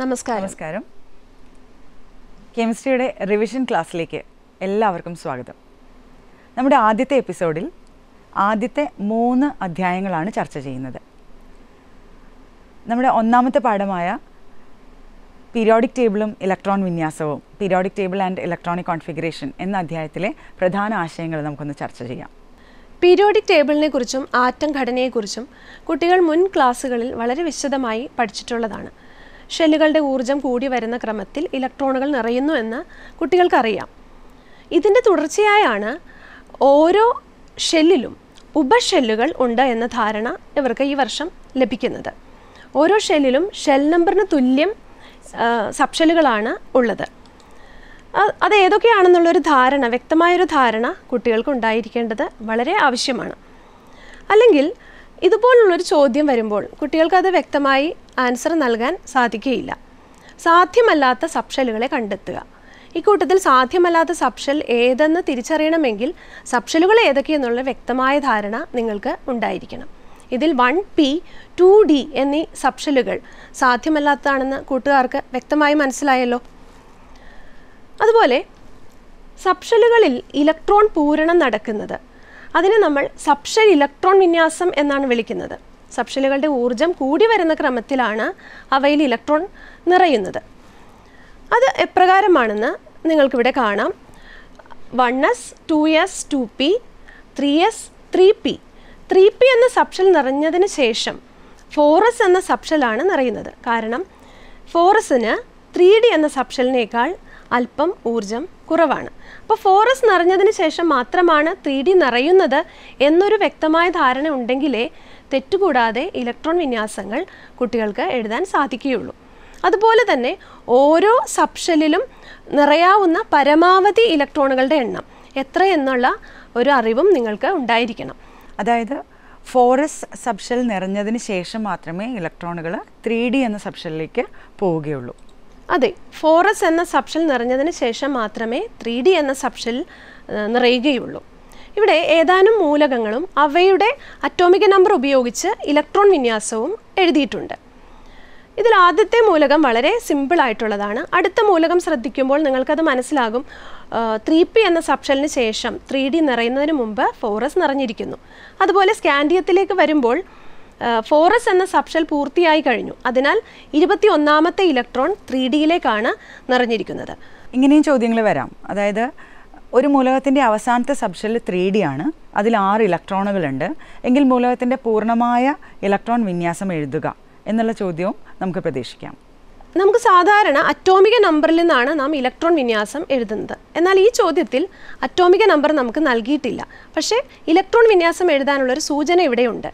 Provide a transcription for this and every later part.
നമസ്കാരം നമസ്കാരം കെമിസ്ട്രിയുടെ റിവിഷൻ ക്ലാസ്സിലേക്ക് എല്ലാവർക്കും സ്വാഗതം നമ്മുടെ ആദ്യത്തെ എപ്പിസോഡിൽ ആദ്യത്തെ മൂന്ന് അധ്യായങ്ങളാണ് ചർച്ച ചെയ്യുന്നത് നമ്മുടെ ഒന്നാമത്തെ പാഠമായ പീരിയോഡിക് ടേബിളും ഇലക്ട്രോൺ വിന്യാസവും periodic table and electronic configuration എന്ന അധ്യായത്തിലെ പ്രധാന ആശയങ്ങൾ നമുക്കൊന്ന് ചർച്ച ചെയ്യാം പീരിയോഡിക് ടേബിളിനെ കുറിച്ചും ആറ്റം ഘടനയെക്കുറിച്ചും കുട്ടികൾ മുൻ ക്ലാസ്സുകളിൽ വളരെ വിശദമായി പഠിച്ചിട്ടുള്ളതാണ് ഷെല്ലുകളുടെ ഊർജം കൂടി വരുന്ന ക്രമത്തിൽ ഇലക്ട്രോണുകൾ നിറയുന്നു എന്ന് കുട്ടികൾക്കറിയാം ഇതിൻ്റെ തുടർച്ചയായാണ് ഓരോ ഷെല്ലിലും ഉപഷെല്ലുകൾ ഉണ്ട് എന്ന ധാരണ ഇവർക്ക് ഈ വർഷം ലഭിക്കുന്നത് ഓരോ ഷെല്ലിലും ഷെൽ നമ്പറിന് തുല്യം സബ്ഷെല്ലുകളാണ് ഉള്ളത് അത് ഏതൊക്കെയാണെന്നുള്ളൊരു ധാരണ വ്യക്തമായൊരു ധാരണ കുട്ടികൾക്ക് ഉണ്ടായിരിക്കേണ്ടത് വളരെ ആവശ്യമാണ് അല്ലെങ്കിൽ ഇതുപോലുള്ളൊരു ചോദ്യം വരുമ്പോൾ കുട്ടികൾക്കത് വ്യക്തമായി ആൻസർ നൽകാൻ സാധിക്കുകയില്ല സാധ്യമല്ലാത്ത സപ്ഷലുകളെ കണ്ടെത്തുക ഇക്കൂട്ടത്തിൽ സാധ്യമല്ലാത്ത സപ്ഷൽ ഏതെന്ന് തിരിച്ചറിയണമെങ്കിൽ സപ്ഷലുകൾ ഏതൊക്കെയെന്നുള്ള വ്യക്തമായ ധാരണ നിങ്ങൾക്ക് ഉണ്ടായിരിക്കണം ഇതിൽ വൺ പി ടു ഡി എന്നീ സപ്ഷലുകൾ സാധ്യമല്ലാത്തതാണെന്ന് കൂട്ടുകാർക്ക് വ്യക്തമായി മനസ്സിലായല്ലോ അതുപോലെ സപ്ഷലുകളിൽ ഇലക്ട്രോൺ പൂരണം നടക്കുന്നത് അതിനെ നമ്മൾ സബ്ഷൽ ഇലക്ട്രോൺ വിന്യാസം എന്നാണ് വിളിക്കുന്നത് സബ്ഷലുകളുടെ ഊർജം കൂടി വരുന്ന ക്രമത്തിലാണ് അവയിൽ ഇലക്ട്രോൺ നിറയുന്നത് അത് എപ്രകാരമാണെന്ന് നിങ്ങൾക്കിവിടെ കാണാം one S two S two P three S three P three P എന്ന സബ്ഷൽ നിറഞ്ഞതിന് ശേഷം എസ് എന്ന സബ്ഷലാണ് നിറയുന്നത് കാരണം എസിന് ത്രീ ഡി എന്ന സബ്ഷലിനേക്കാൾ അല്പം ഊർജം കുറവാണ് അപ്പോൾ ഫോറസ് നിറഞ്ഞതിന് ശേഷം മാത്രമാണ് ത്രീ ഡി നിറയുന്നത് എന്നൊരു വ്യക്തമായ ധാരണ ഉണ്ടെങ്കിലേ തെറ്റുകൂടാതെ ഇലക്ട്രോൺ വിന്യാസങ്ങൾ കുട്ടികൾക്ക് എഴുതാൻ സാധിക്കുകയുള്ളൂ അതുപോലെ തന്നെ ഓരോ സപ്ഷലിലും നിറയാവുന്ന പരമാവധി ഇലക്ട്രോണുകളുടെ എണ്ണം എത്ര എന്നുള്ള ഒരു അറിവും നിങ്ങൾക്ക് ഉണ്ടായിരിക്കണം അതായത് ഫോറസ് സബ്ഷൽ നിറഞ്ഞതിന് ശേഷം മാത്രമേ ഇലക്ട്രോണുകൾ ത്രീ ഡി എന്ന സബ്ഷലിലേക്ക് പോവുകയുള്ളൂ അതെ ഫോറസ് എന്ന സപ്ഷൽ നിറഞ്ഞതിന് ശേഷം മാത്രമേ ത്രീ ഡി എന്ന സപ്ഷൽ നിറയുകയുള്ളൂ ഇവിടെ ഏതാനും മൂലകങ്ങളും അവയുടെ അറ്റോമിക നമ്പർ ഉപയോഗിച്ച് ഇലക്ട്രോൺ വിന്യാസവും എഴുതിയിട്ടുണ്ട് ഇതിൽ ആദ്യത്തെ മൂലകം വളരെ സിമ്പിൾ ആയിട്ടുള്ളതാണ് അടുത്ത മൂലകം ശ്രദ്ധിക്കുമ്പോൾ നിങ്ങൾക്കത് മനസ്സിലാകും ത്രീ പി എന്ന സപ്ഷലിന് ശേഷം ത്രീ ഡി നിറയുന്നതിന് മുമ്പ് ഫോറസ് നിറഞ്ഞിരിക്കുന്നു അതുപോലെ സ്കാൻഡിയത്തിലേക്ക് വരുമ്പോൾ ഫോറസ് എന്ന സബ്ഷെൽ പൂർത്തിയായി കഴിഞ്ഞു അതിനാൽ ഇരുപത്തി ഒന്നാമത്തെ ഇലക്ട്രോൺ ത്രീ ഡിയിലേക്കാണ് നിറഞ്ഞിരിക്കുന്നത് ഇങ്ങനെയും ചോദ്യങ്ങൾ വരാം അതായത് ഒരു മൂലകത്തിൻ്റെ അവസാനത്തെ സബ്ഷെൽ ത്രീ ഡി ആണ് അതിൽ ആറ് ഇലക്ട്രോണുകളുണ്ട് എങ്കിൽ മൂലകത്തിൻ്റെ പൂർണ്ണമായ ഇലക്ട്രോൺ വിന്യാസം എഴുതുക എന്നുള്ള ചോദ്യവും നമുക്ക് പ്രതീക്ഷിക്കാം നമുക്ക് സാധാരണ അറ്റോമിക നമ്പറിൽ നിന്നാണ് നാം ഇലക്ട്രോൺ വിന്യാസം എഴുതുന്നത് എന്നാൽ ഈ ചോദ്യത്തിൽ അറ്റോമിക നമ്പർ നമുക്ക് നൽകിയിട്ടില്ല പക്ഷേ ഇലക്ട്രോൺ വിന്യാസം എഴുതാനുള്ളൊരു സൂചന ഇവിടെയുണ്ട്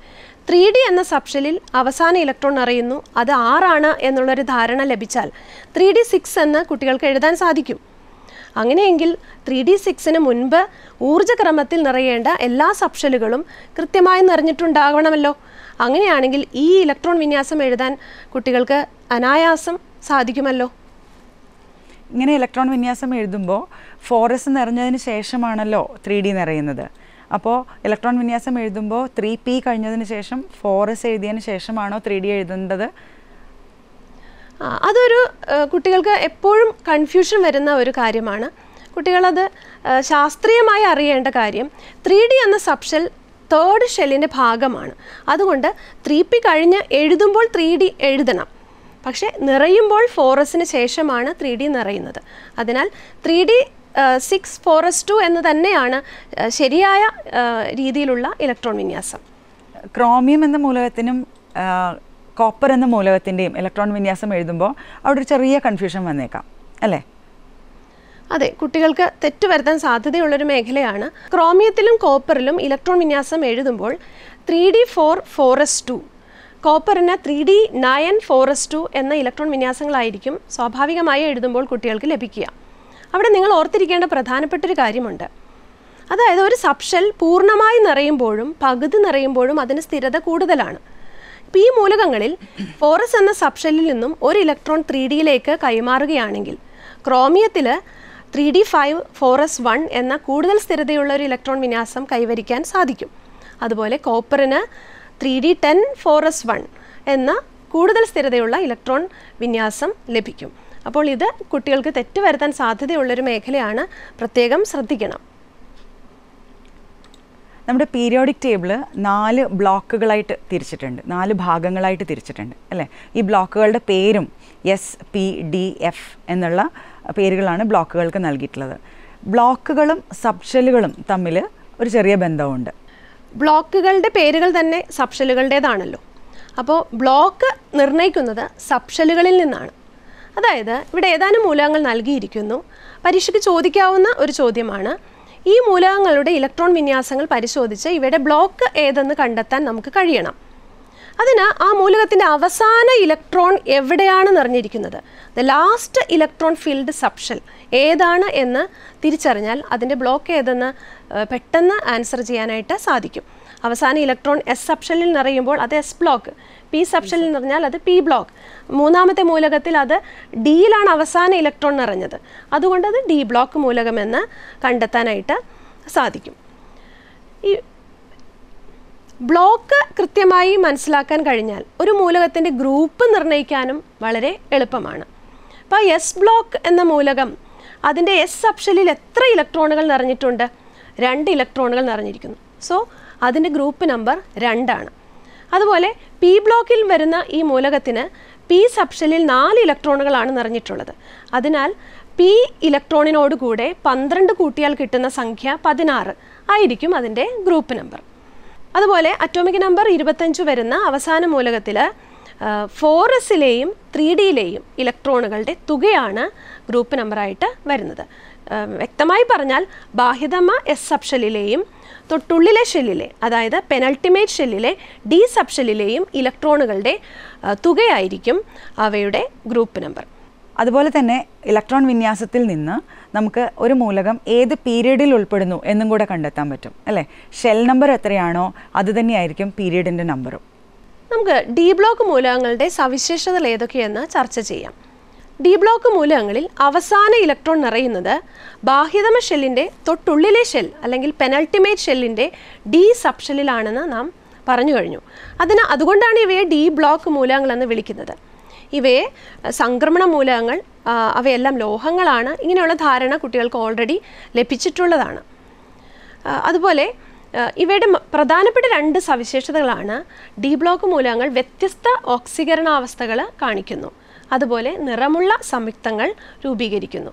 ത്രീ ഡി എന്ന സബ്ഷെല്ലിൽ അവസാന ഇലക്ട്രോൺ അറിയുന്നു അത് ആറാണ് എന്നുള്ളൊരു ധാരണ ലഭിച്ചാൽ ത്രീ ഡി സിക്സ് എന്ന് കുട്ടികൾക്ക് എഴുതാൻ സാധിക്കും അങ്ങനെയെങ്കിൽ ത്രീ ഡി സിക്സിന് മുൻപ് ഊർജ്ജക്രമത്തിൽ നിറയേണ്ട എല്ലാ സബ്ഷെല്ലുകളും കൃത്യമായി നിറഞ്ഞിട്ടുണ്ടാകണമല്ലോ അങ്ങനെയാണെങ്കിൽ ഈ ഇലക്ട്രോൺ വിന്യാസം എഴുതാൻ കുട്ടികൾക്ക് അനായാസം സാധിക്കുമല്ലോ ഇങ്ങനെ ഇലക്ട്രോൺ വിന്യാസം എഴുതുമ്പോൾ ഫോറസ് നിറഞ്ഞതിന് ശേഷമാണല്ലോ ത്രീ ഡി നിറയുന്നത് അപ്പോൾ ഇലക്ട്രോൺ വിന്യാസം എഴുതുമ്പോൾ ത്രീ പി കഴിഞ്ഞതിന് ശേഷം ഫോർ എസ് എഴുതിയതിന് ശേഷമാണോ ത്രീ ഡി എഴുതേണ്ടത് അതൊരു കുട്ടികൾക്ക് എപ്പോഴും കൺഫ്യൂഷൻ വരുന്ന ഒരു കാര്യമാണ് കുട്ടികളത് ശാസ്ത്രീയമായി അറിയേണ്ട കാര്യം ത്രീ ഡി എന്ന സബ്ഷൽ തേർഡ് ഷെല്ലിൻ്റെ ഭാഗമാണ് അതുകൊണ്ട് ത്രീ പി കഴിഞ്ഞ് എഴുതുമ്പോൾ ത്രീ ഡി എഴുതണം പക്ഷേ നിറയുമ്പോൾ ഫോറസിന് ശേഷമാണ് ത്രീ ഡി നിറയുന്നത് അതിനാൽ three D six four S two എന്ന് തന്നെയാണ് ശരിയായ രീതിയിലുള്ള ഇലക്ട്രോൺ വിന്യാസം ക്രോമിയം എന്ന മൂലകത്തിനും കോപ്പർ എന്ന മൂലകത്തിൻ്റെയും ഇലക്ട്രോൺ വിന്യാസം എഴുതുമ്പോൾ അവിടെ ഒരു ചെറിയ കൺഫ്യൂഷൻ വന്നേക്കാം അല്ലേ അതെ കുട്ടികൾക്ക് തെറ്റ് വരുത്താൻ സാധ്യതയുള്ളൊരു മേഖലയാണ് ക്രോമിയത്തിലും കോപ്പറിലും ഇലക്ട്രോൺ വിന്യാസം എഴുതുമ്പോൾ three D four four S two കോപ്പറിന് three D nine four S two എന്ന ഇലക്ട്രോൺ വിന്യാസങ്ങളായിരിക്കും സ്വാഭാവികമായി എഴുതുമ്പോൾ കുട്ടികൾക്ക് ലഭിക്കുക അവിടെ നിങ്ങൾ ഓർത്തിരിക്കേണ്ട പ്രധാനപ്പെട്ട ഒരു കാര്യമുണ്ട് അതായത് ഒരു സബ്ഷെൽ പൂർണ്ണമായി നിറയുമ്പോഴും പകുതി നിറയുമ്പോഴും അതിന് സ്ഥിരത കൂടുതലാണ് ഇപ്പം ഈ മൂലകങ്ങളിൽ ഫോറസ് എന്ന സബ്ഷെല്ലിൽ നിന്നും ഒരു ഇലക്ട്രോൺ ത്രീ ഡിയിലേക്ക് കൈമാറുകയാണെങ്കിൽ ക്രോമിയത്തിൽ three D five four S one എന്ന കൂടുതൽ സ്ഥിരതയുള്ള ഒരു ഇലക്ട്രോൺ വിന്യാസം കൈവരിക്കാൻ സാധിക്കും അതുപോലെ കോപ്പറിന് three D ten four S one എന്ന കൂടുതൽ സ്ഥിരതയുള്ള ഇലക്ട്രോൺ വിന്യാസം ലഭിക്കും അപ്പോൾ ഇത് കുട്ടികൾക്ക് തെറ്റ് വരുത്താൻ സാധ്യതയുള്ളൊരു മേഖലയാണ് പ്രത്യേകം ശ്രദ്ധിക്കണം നമ്മുടെ പീരിയോഡിക് ടേബിൾ നാല് ബ്ലോക്കുകളായിട്ട് തിരിച്ചിട്ടുണ്ട് നാല് ഭാഗങ്ങളായിട്ട് തിരിച്ചിട്ടുണ്ട് അല്ലേ ഈ ബ്ലോക്കുകളുടെ പേരും എസ് പി ഡി എഫ് എന്നുള്ള പേരുകളാണ് ബ്ലോക്കുകൾക്ക് നൽകിയിട്ടുള്ളത് ബ്ലോക്കുകളും സബ്ഷെല്ലുകളും തമ്മിൽ ഒരു ചെറിയ ബന്ധമുണ്ട് ബ്ലോക്കുകളുടെ പേരുകൾ തന്നെ സബ്ഷലുകളുടേതാണല്ലോ അപ്പോൾ ബ്ലോക്ക് നിർണ്ണയിക്കുന്നത് സബ്ഷെല്ലുകളിൽ നിന്നാണ് അതായത് ഇവിടെ ഏതാനും മൂലകങ്ങൾ നൽകിയിരിക്കുന്നു പരീക്ഷയ്ക്ക് ചോദിക്കാവുന്ന ഒരു ചോദ്യമാണ് ഈ മൂലകങ്ങളുടെ ഇലക്ട്രോൺ വിന്യാസങ്ങൾ പരിശോധിച്ച് ഇവയുടെ ബ്ലോക്ക് ഏതെന്ന് കണ്ടെത്താൻ നമുക്ക് കഴിയണം അതിന് ആ മൂലകത്തിൻ്റെ അവസാന ഇലക്ട്രോൺ എവിടെയാണ് നിറഞ്ഞിരിക്കുന്നത് the last electron filled subshell ഏതാണ് എന്ന് തിരിച്ചറിഞ്ഞാൽ അതിൻ്റെ ബ്ലോക്ക് ഏതെന്ന് പെട്ടെന്ന് ആൻസർ ചെയ്യാനായിട്ട് സാധിക്കും അവസാന ഇലക്ട്രോൺ എസ് സപ്ഷനിൽ നിറയുമ്പോൾ അത് എസ് ബ്ലോക്ക് പി സബ്ഷനിൽ നിറഞ്ഞാൽ അത് പി ബ്ലോക്ക് മൂന്നാമത്തെ മൂലകത്തിൽ അത് ഡിയിലാണ് അവസാന ഇലക്ട്രോൺ നിറഞ്ഞത് അതുകൊണ്ട് അത് ഡി ബ്ലോക്ക് മൂലകമെന്ന് കണ്ടെത്താനായിട്ട് സാധിക്കും ഈ ബ്ലോക്ക് കൃത്യമായി മനസ്സിലാക്കാൻ കഴിഞ്ഞാൽ ഒരു മൂലകത്തിൻ്റെ ഗ്രൂപ്പ് നിർണ്ണയിക്കാനും വളരെ എളുപ്പമാണ് അപ്പോൾ എസ് ബ്ലോക്ക് എന്ന മൂലകം അതിൻ്റെ എസ് അപ്ഷലിൽ എത്ര ഇലക്ട്രോണുകൾ നിറഞ്ഞിട്ടുണ്ട് രണ്ട് ഇലക്ട്രോണുകൾ നിറഞ്ഞിരിക്കുന്നു സോ അതിൻ്റെ ഗ്രൂപ്പ് നമ്പർ രണ്ടാണ് അതുപോലെ പി ബ്ലോക്കിൽ വരുന്ന ഈ മൂലകത്തിന് പി സബ്ഷെല്ലിൽ നാല് ഇലക്ട്രോണുകളാണ് നിറഞ്ഞിട്ടുള്ളത് അതിനാൽ പി ഇലക്ട്രോണിനോട് കൂടെ പന്ത്രണ്ട് കൂട്ടിയാൽ കിട്ടുന്ന സംഖ്യ പതിനാറ് ആയിരിക്കും അതിൻ്റെ ഗ്രൂപ്പ് നമ്പർ അതുപോലെ അറ്റോമിക് നമ്പർ ഇരുപത്തഞ്ച് വരുന്ന അവസാന മൂലകത്തിൽ ഫോർ എസിലെയും ത്രീ ഡിയിലെയും ഇലക്ട്രോണുകളുടെ തുകയാണ് ഗ്രൂപ്പ് നമ്പറായിട്ട് വരുന്നത് വ്യക്തമായി പറഞ്ഞാൽ ബാഹ്യതമ എസ് സബ്ഷലിലെയും തൊട്ടുള്ളിലെ ഷെല്ലിലെ അതായത് പെനൾട്ടിമേറ്റ് ഷെല്ലിലെ ഡി സബ് ഷെല്ലിലെയും ഇലക്ട്രോണുകളുടെ തുകയായിരിക്കും അവയുടെ ഗ്രൂപ്പ് നമ്പർ അതുപോലെ തന്നെ ഇലക്ട്രോൺ വിന്യാസത്തിൽ നിന്ന് നമുക്ക് ഒരു മൂലകം ഏത് പീരീഡിൽ ഉൾപ്പെടുന്നു എന്നും കൂടെ കണ്ടെത്താൻ പറ്റും അല്ലേ ഷെൽ നമ്പർ എത്രയാണോ അത് തന്നെയായിരിക്കും പീരീഡിൻ്റെ നമ്പറും നമുക്ക് ഡി ബ്ലോക്ക് മൂലകങ്ങളുടെ സവിശേഷതകൾ ഏതൊക്കെയെന്ന് ചർച്ച ചെയ്യാം ഡി ബ്ലോക്ക് മൂലകങ്ങളിൽ അവസാന ഇലക്ട്രോൺ നിറയുന്നത് ബാഹ്യതമ ഷെല്ലിൻ്റെ തൊട്ടുള്ളിലെ ഷെൽ അല്ലെങ്കിൽ പെനൾട്ടിമേറ്റ് ഷെല്ലിൻ്റെ ഡി സബ് നാം പറഞ്ഞു കഴിഞ്ഞു അതിന് അതുകൊണ്ടാണ് ഇവയെ ഡി ബ്ലോക്ക് മൂലകങ്ങളെന്ന് വിളിക്കുന്നത് ഇവയെ സംക്രമണ മൂലകങ്ങൾ അവയെല്ലാം ലോഹങ്ങളാണ് ഇങ്ങനെയുള്ള ധാരണ കുട്ടികൾക്ക് ഓൾറെഡി ലഭിച്ചിട്ടുള്ളതാണ് അതുപോലെ ഇവയുടെ പ്രധാനപ്പെട്ട രണ്ട് സവിശേഷതകളാണ് ഡി ബ്ലോക്ക് മൂലകങ്ങൾ വ്യത്യസ്ത ഓക്സീകരണാവസ്ഥകൾ കാണിക്കുന്നു അതുപോലെ നിറമുള്ള സംയുക്തങ്ങൾ രൂപീകരിക്കുന്നു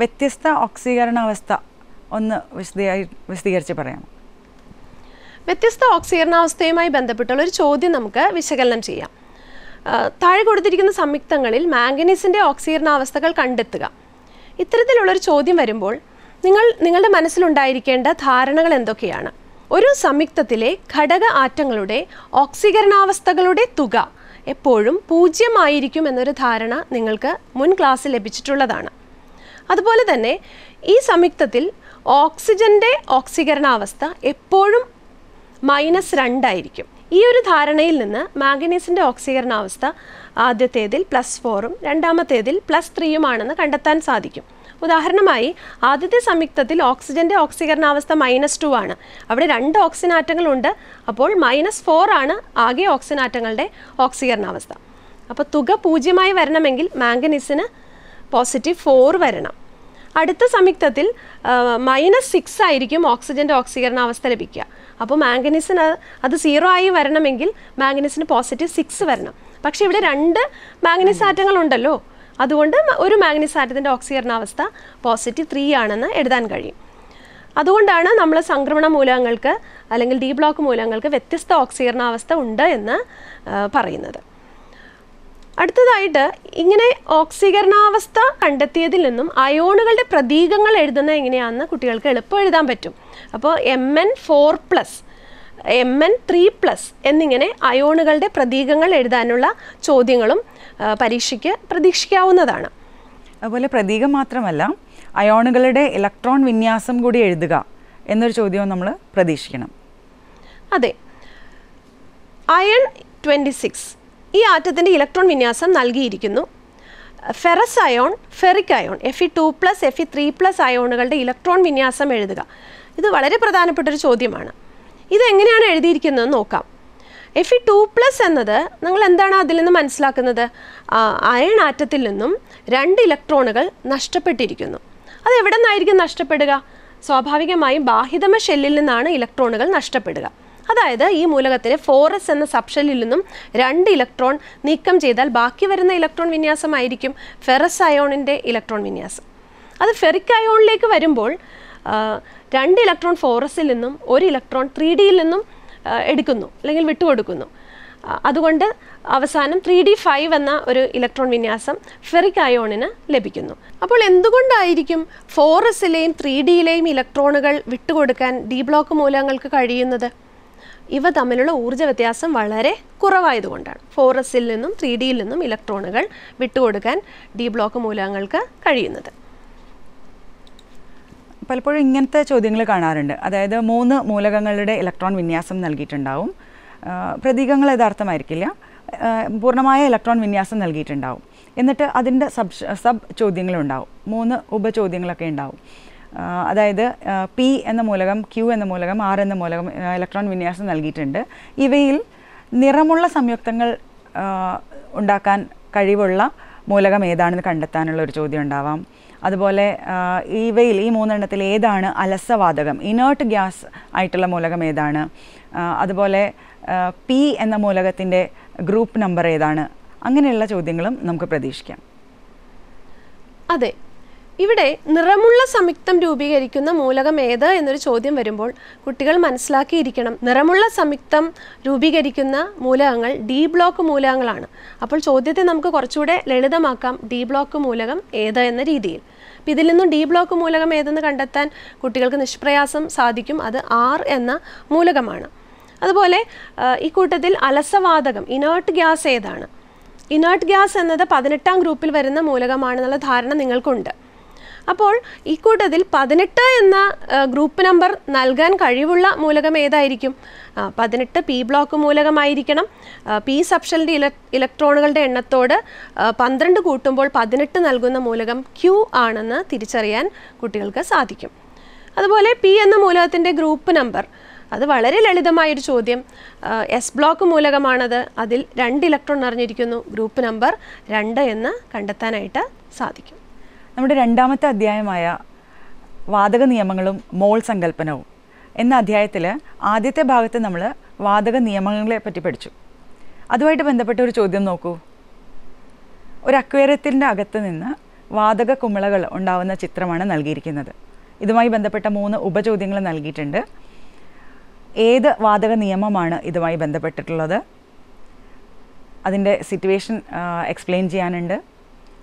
വ്യത്യസ്ത ഓക്സീകരണാവസ്ഥ ഒന്ന് വിശദീകരിച്ച് പറയാം വ്യത്യസ്ത ഓക്സീകരണാവസ്ഥയുമായി ബന്ധപ്പെട്ടുള്ള ഒരു ചോദ്യം നമുക്ക് വിശകലനം ചെയ്യാം താഴെ കൊടുത്തിരിക്കുന്ന സംയുക്തങ്ങളിൽ മാംഗനീസിൻ്റെ ഓക്സീകരണാവസ്ഥകൾ കണ്ടെത്തുക ഇത്തരത്തിലുള്ളൊരു ചോദ്യം വരുമ്പോൾ നിങ്ങൾ നിങ്ങളുടെ മനസ്സിലുണ്ടായിരിക്കേണ്ട ധാരണകൾ എന്തൊക്കെയാണ് ഒരു സംയുക്തത്തിലെ ഘടക ആറ്റങ്ങളുടെ ഓക്സീകരണാവസ്ഥകളുടെ തുക എപ്പോഴും പൂജ്യമായിരിക്കും എന്നൊരു ധാരണ നിങ്ങൾക്ക് മുൻ ക്ലാസ്സിൽ ലഭിച്ചിട്ടുള്ളതാണ് അതുപോലെ തന്നെ ഈ സംയുക്തത്തിൽ ഓക്സിജൻ്റെ ഓക്സീകരണാവസ്ഥ എപ്പോഴും മൈനസ് രണ്ടായിരിക്കും ഈ ഒരു ധാരണയിൽ നിന്ന് മാഗ്നീസിൻ്റെ ഓക്സീകരണാവസ്ഥ ആദ്യത്തേതിൽ പ്ലസ് ഫോറും രണ്ടാമത്തേതിൽ പ്ലസ് ത്രീയുമാണെന്ന് കണ്ടെത്താൻ സാധിക്കും ഉദാഹരണമായി ആദ്യത്തെ സംയുക്തത്തിൽ ഓക്സിജൻ്റെ ഓക്സീകരണാവസ്ഥ മൈനസ് ടു ആണ് അവിടെ രണ്ട് ഓക്സിജൻ ആറ്റങ്ങളുണ്ട് അപ്പോൾ മൈനസ് ഫോർ ആണ് ആകെ ഓക്സിജൻ ആറ്റങ്ങളുടെ ഓക്സീകരണാവസ്ഥ അപ്പോൾ തുക പൂജ്യമായി വരണമെങ്കിൽ മാംഗനീസിന് പോസിറ്റീവ് ഫോർ വരണം അടുത്ത സംയുക്തത്തിൽ മൈനസ് സിക്സ് ആയിരിക്കും ഓക്സിജൻ്റെ ഓക്സീകരണാവസ്ഥ ലഭിക്കുക അപ്പോൾ മാംഗനീസിന് അത് സീറോ ആയി വരണമെങ്കിൽ മാംഗനീസിന് പോസിറ്റീവ് സിക്സ് വരണം പക്ഷേ ഇവിടെ രണ്ട് മാംഗനീസ് ആറ്റങ്ങളുണ്ടല്ലോ അതുകൊണ്ട് ഒരു മാഗ്നസാറ്റത്തിൻ്റെ ഓക്സീകരണാവസ്ഥ പോസിറ്റീവ് ത്രീ ആണെന്ന് എഴുതാൻ കഴിയും അതുകൊണ്ടാണ് നമ്മൾ സംക്രമണ മൂലകങ്ങൾക്ക് അല്ലെങ്കിൽ ഡി ബ്ലോക്ക് മൂലകങ്ങൾക്ക് വ്യത്യസ്ത ഓക്സീകരണാവസ്ഥ ഉണ്ട് എന്ന് പറയുന്നത് അടുത്തതായിട്ട് ഇങ്ങനെ ഓക്സീകരണാവസ്ഥ കണ്ടെത്തിയതിൽ നിന്നും അയോണുകളുടെ പ്രതീകങ്ങൾ എഴുതുന്നത് എങ്ങനെയാണെന്ന് കുട്ടികൾക്ക് എളുപ്പം എഴുതാൻ പറ്റും അപ്പോൾ M N four plus M N three plus എന്നിങ്ങനെ അയോണുകളുടെ പ്രതീകങ്ങൾ എഴുതാനുള്ള ചോദ്യങ്ങളും പരീക്ഷയ്ക്ക് പ്രതീക്ഷിക്കാവുന്നതാണ് അതുപോലെ പ്രതീകം മാത്രമല്ല അയോണുകളുടെ ഇലക്ട്രോൺ വിന്യാസം കൂടി എഴുതുക എന്നൊരു ചോദ്യവും നമ്മൾ പ്രതീക്ഷിക്കണം അതെ അയൺ ട്വൻറ്റി സിക്സ് ഈ ആറ്റത്തിൻ്റെ ഇലക്ട്രോൺ വിന്യാസം നൽകിയിരിക്കുന്നു ferrous ion ferric ion F E two plus F E three plus അയോണുകളുടെ ഇലക്ട്രോൺ വിന്യാസം എഴുതുക ഇത് വളരെ പ്രധാനപ്പെട്ട ഒരു ചോദ്യമാണ് ഇതെങ്ങനെയാണ് എഴുതിയിരിക്കുന്നത് നോക്കാം എഫ് ഇ ടു പ്ലസ് എന്നത് നിങ്ങൾ എന്താണ് അതിൽ നിന്ന് മനസ്സിലാക്കുന്നത് അയൺ ആറ്റത്തിൽ നിന്നും രണ്ട് ഇലക്ട്രോണുകൾ നഷ്ടപ്പെട്ടിരിക്കുന്നു അത് എവിടെ നിന്നായിരിക്കും നഷ്ടപ്പെടുക സ്വാഭാവികമായും ബാഹിതമ ഷെല്ലിൽ നിന്നാണ് ഇലക്ട്രോണുകൾ നഷ്ടപ്പെടുക അതായത് ഈ മൂലകത്തിലെ ഫോറസ് എന്ന സബ്ഷെല്ലിൽ നിന്നും രണ്ട് ഇലക്ട്രോൺ നീക്കം ചെയ്താൽ ബാക്കി വരുന്ന ഇലക്ട്രോൺ വിന്യാസമായിരിക്കും ഫെറസ് അയോണിൻ്റെ ഇലക്ട്രോൺ വിന്യാസം അത് ഫെറിക് അയോണിലേക്ക് വരുമ്പോൾ രണ്ട് ഇലക്ട്രോൺ ഫോറസിൽ നിന്നും ഒരു ഇലക്ട്രോൺ ത്രീ ഡിയിൽ നിന്നും എടുക്കുന്നു അല്ലെങ്കിൽ വിട്ടുകൊടുക്കുന്നു അതുകൊണ്ട് അവസാനം ത്രീ ഡി ഫൈവ് എന്ന ഒരു ഇലക്ട്രോൺ വിന്യാസം ഫെറിക് അയോണിന് ലഭിക്കുന്നു അപ്പോൾ എന്തുകൊണ്ടായിരിക്കും ഫോറസിലെയും ത്രീ ഡിയിലെയും ഇലക്ട്രോണുകൾ വിട്ടുകൊടുക്കാൻ ഡി ബ്ലോക്ക് മൂലകങ്ങൾക്ക് കഴിയുന്നത് ഇവ തമ്മിലുള്ള ഊർജ്ജ വ്യത്യാസം വളരെ കുറവായതുകൊണ്ടാണ് ഫോറസിൽ നിന്നും ത്രീ ഡിയിൽ നിന്നും ഇലക്ട്രോണുകൾ വിട്ടുകൊടുക്കാൻ ഡി ബ്ലോക്ക് മൂലകങ്ങൾക്ക് കഴിയുന്നത് പലപ്പോഴും ഇങ്ങനത്തെ ചോദ്യങ്ങൾ കാണാറുണ്ട് അതായത് മൂന്ന് മൂലകങ്ങളുടെ ഇലക്ട്രോൺ വിന്യാസം നൽകിയിട്ടുണ്ടാവും പ്രതീകങ്ങൾ യഥാർത്ഥമായിരിക്കില്ല പൂർണ്ണമായ ഇലക്ട്രോൺ വിന്യാസം നൽകിയിട്ടുണ്ടാവും എന്നിട്ട് അതിൻ്റെ സബ് സബ് ചോദ്യങ്ങളുണ്ടാവും മൂന്ന് ഉപചോദ്യങ്ങളൊക്കെ ഉണ്ടാവും അതായത് പി എന്ന മൂലകം ക്യു എന്ന മൂലകം ആർ എന്ന മൂലകം ഇലക്ട്രോൺ വിന്യാസം നൽകിയിട്ടുണ്ട് ഇവയിൽ നിറമുള്ള സംയുക്തങ്ങൾ ഉണ്ടാക്കാൻ കഴിവുള്ള മൂലകം ഏതാണെന്ന് കണ്ടെത്താനുള്ള ഒരു ചോദ്യം ഉണ്ടാവാം അതുപോലെ ഇവയിൽ ഈ മൂന്നെണ്ണത്തിൽ ഏതാണ് അലസവാതകം ഇനേർട്ട് ഗ്യാസ് ആയിട്ടുള്ള മൂലകം ഏതാണ് അതുപോലെ പി എന്ന മൂലകത്തിൻ്റെ ഗ്രൂപ്പ് നമ്പർ ഏതാണ് അങ്ങനെയുള്ള ചോദ്യങ്ങളും നമുക്ക് പ്രതീക്ഷിക്കാം അതെ ഇവിടെ നിറമുള്ള സംയുക്തം രൂപീകരിക്കുന്ന മൂലകം ഏത് എന്നൊരു ചോദ്യം വരുമ്പോൾ കുട്ടികൾ മനസ്സിലാക്കിയിരിക്കണം നിറമുള്ള സംയുക്തം രൂപീകരിക്കുന്ന മൂലകങ്ങൾ ഡി ബ്ലോക്ക് മൂലകങ്ങളാണ് അപ്പോൾ ചോദ്യത്തെ നമുക്ക് കുറച്ചുകൂടെ ലളിതമാക്കാം ഡി ബ്ലോക്ക് മൂലകം ഏത് എന്ന രീതിയിൽ അപ്പം ഇതിൽ നിന്നും ഡി ബ്ലോക്ക് മൂലകം ഏതെന്ന് കണ്ടെത്താൻ കുട്ടികൾക്ക് നിഷ്പ്രയാസം സാധിക്കും അത് ആർ എന്ന മൂലകമാണ് അതുപോലെ ഈ കൂട്ടത്തിൽ അലസവാതകം ഇനേർട്ട് ഗ്യാസ് ഏതാണ് ഇനേർട്ട് ഗ്യാസ് എന്നത് പതിനെട്ടാം ഗ്രൂപ്പിൽ വരുന്ന മൂലകമാണെന്നുള്ള ധാരണ നിങ്ങൾക്കുണ്ട് അപ്പോൾ ഈ കൂട്ടത്തിൽ പതിനെട്ട് എന്ന ഗ്രൂപ്പ് നമ്പർ നൽകാൻ കഴിവുള്ള മൂലകം ഏതായിരിക്കും പതിനെട്ട് പി ബ്ലോക്ക് മൂലകമായിരിക്കണം പി സബ്ഷലിൻ്റെ ഇല ഇലക്ട്രോണുകളുടെ എണ്ണത്തോട് പന്ത്രണ്ട് കൂട്ടുമ്പോൾ പതിനെട്ട് നൽകുന്ന മൂലകം ക്യൂ ആണെന്ന് തിരിച്ചറിയാൻ കുട്ടികൾക്ക് സാധിക്കും അതുപോലെ പി എന്ന മൂലകത്തിൻ്റെ ഗ്രൂപ്പ് നമ്പർ അത് വളരെ ലളിതമായൊരു ചോദ്യം എസ് ബ്ലോക്ക് മൂലകമാണത് അതിൽ രണ്ട് ഇലക്ട്രോൺ നിറഞ്ഞിരിക്കുന്നു ഗ്രൂപ്പ് നമ്പർ രണ്ട് എന്ന് കണ്ടെത്താനായിട്ട് സാധിക്കും നമ്മുടെ രണ്ടാമത്തെ അധ്യായമായ വാതക നിയമങ്ങളും മോൾ സങ്കല്പനവും എന്ന അധ്യായത്തിൽ ആദ്യത്തെ ഭാഗത്ത് നമ്മൾ വാതക നിയമങ്ങളെ പറ്റി പഠിച്ചു അതുമായിട്ട് ബന്ധപ്പെട്ട ഒരു ചോദ്യം നോക്കൂ ഒരു അക്വേറിയത്തിൻ്റെ അകത്ത് നിന്ന് വാതക കുമിളകൾ ഉണ്ടാവുന്ന ചിത്രമാണ് നൽകിയിരിക്കുന്നത് ഇതുമായി ബന്ധപ്പെട്ട മൂന്ന് ഉപചോദ്യങ്ങൾ നൽകിയിട്ടുണ്ട് ഏത് വാതക നിയമമാണ് ഇതുമായി ബന്ധപ്പെട്ടിട്ടുള്ളത് അതിൻ്റെ സിറ്റുവേഷൻ എക്സ്പ്ലെയിൻ ചെയ്യാനുണ്ട്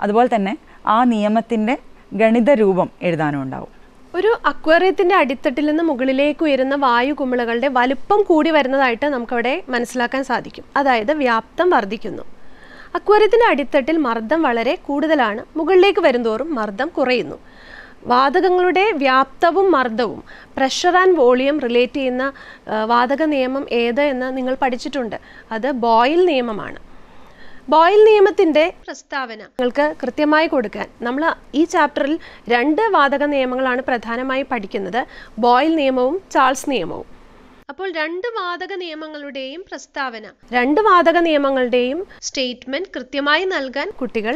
അതുപോലെ തന്നെ ആ നിയമത്തിൻ്റെ ഗണിത രൂപം എഴുതാനും ഉണ്ടാവും ഒരു അക്വേറിയത്തിൻ്റെ അടിത്തട്ടിൽ നിന്ന് മുകളിലേക്ക് ഉയരുന്ന വായു കുമിളകളുടെ വലുപ്പം കൂടി വരുന്നതായിട്ട് നമുക്കവിടെ മനസ്സിലാക്കാൻ സാധിക്കും അതായത് വ്യാപ്തം വർദ്ധിക്കുന്നു അക്വേറിയത്തിൻ്റെ അടിത്തട്ടിൽ മർദ്ദം വളരെ കൂടുതലാണ് മുകളിലേക്ക് വരുന്തോറും മർദ്ദം കുറയുന്നു വാതകങ്ങളുടെ വ്യാപ്തവും മർദ്ദവും പ്രഷർ ആൻഡ് വോളിയം റിലേറ്റ് ചെയ്യുന്ന വാതക നിയമം ഏത് എന്ന് നിങ്ങൾ പഠിച്ചിട്ടുണ്ട് അത് ബോയിൽ നിയമമാണ് ബോയിൽ നിയമത്തിന്റെ പ്രസ്താവന നിങ്ങൾക്ക് കൃത്യമായി കൊടുക്കാൻ നമ്മൾ ഈ ചാപ്റ്ററിൽ രണ്ട് വാതക നിയമങ്ങളാണ് പ്രധാനമായി പഠിക്കുന്നത് ബോയിൽ നിയമവും ചാൾസ് നിയമവും അപ്പോൾ രണ്ട് വാതക നിയമങ്ങളുടെയും പ്രസ്താവന രണ്ട് വാതക നിയമങ്ങളുടെയും സ്റ്റേറ്റ്മെന്റ് കൃത്യമായി നൽകാൻ കുട്ടികൾ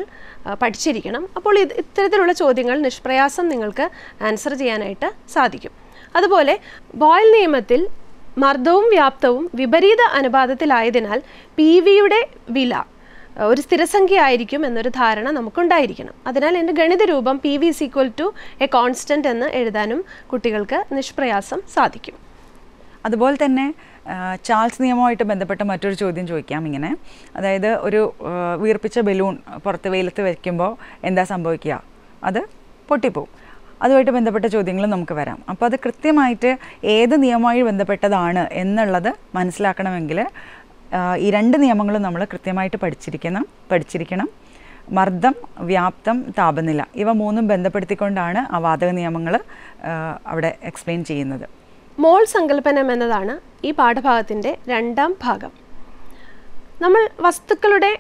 പഠിച്ചിരിക്കണം അപ്പോൾ ഇത്തരത്തിലുള്ള ചോദ്യങ്ങൾ നിഷ്പ്രയാസം നിങ്ങൾക്ക് ആൻസർ ചെയ്യാനായിട്ട് സാധിക്കും അതുപോലെ ബോയിൽ നിയമത്തിൽ മർദ്ദവും വ്യാപ്തവും വിപരീത അനുപാതത്തിലായതിനാൽ പി വിയുടെ വില ഒരു സ്ഥിരസംഖ്യ ആയിരിക്കും എന്നൊരു ധാരണ നമുക്കുണ്ടായിരിക്കണം അതിനാൽ എൻ്റെ ഗണിത രൂപം P V is equal to a constant എന്ന് എഴുതാനും കുട്ടികൾക്ക് നിഷ്പ്രയാസം സാധിക്കും അതുപോലെ തന്നെ ചാൾസ് നിയമവുമായിട്ട് ബന്ധപ്പെട്ട മറ്റൊരു ചോദ്യം ചോദിക്കാം ഇങ്ങനെ അതായത് ഒരു വീർപ്പിച്ച ബലൂൺ പുറത്ത് വെയിലത്ത് വയ്ക്കുമ്പോൾ എന്താ സംഭവിക്കുക അത് പൊട്ടിപ്പോവും അതുമായിട്ട് ബന്ധപ്പെട്ട ചോദ്യങ്ങൾ നമുക്ക് വരാം അപ്പോൾ അത് കൃത്യമായിട്ട് ഏത് നിയമവുമായി ബന്ധപ്പെട്ടതാണ് എന്നുള്ളത് മനസ്സിലാക്കണമെങ്കിൽ ഈ രണ്ട് നിയമങ്ങളും നമ്മൾ കൃത്യമായിട്ട് പഠിച്ചിരിക്കണം പഠിച്ചിരിക്കണം മർദ്ദം വ്യാപ്തം താപനില ഇവ മൂന്നും ബന്ധപ്പെടുത്തിക്കൊണ്ടാണ് ആ വാതക നിയമങ്ങൾ അവിടെ എക്സ്പ്ലെയിൻ ചെയ്യുന്നത് മോൾ സങ്കല്പനം എന്നതാണ് ഈ പാഠഭാഗത്തിൻ്റെ രണ്ടാം ഭാഗം നമ്മൾ വസ്തുക്കളുടെ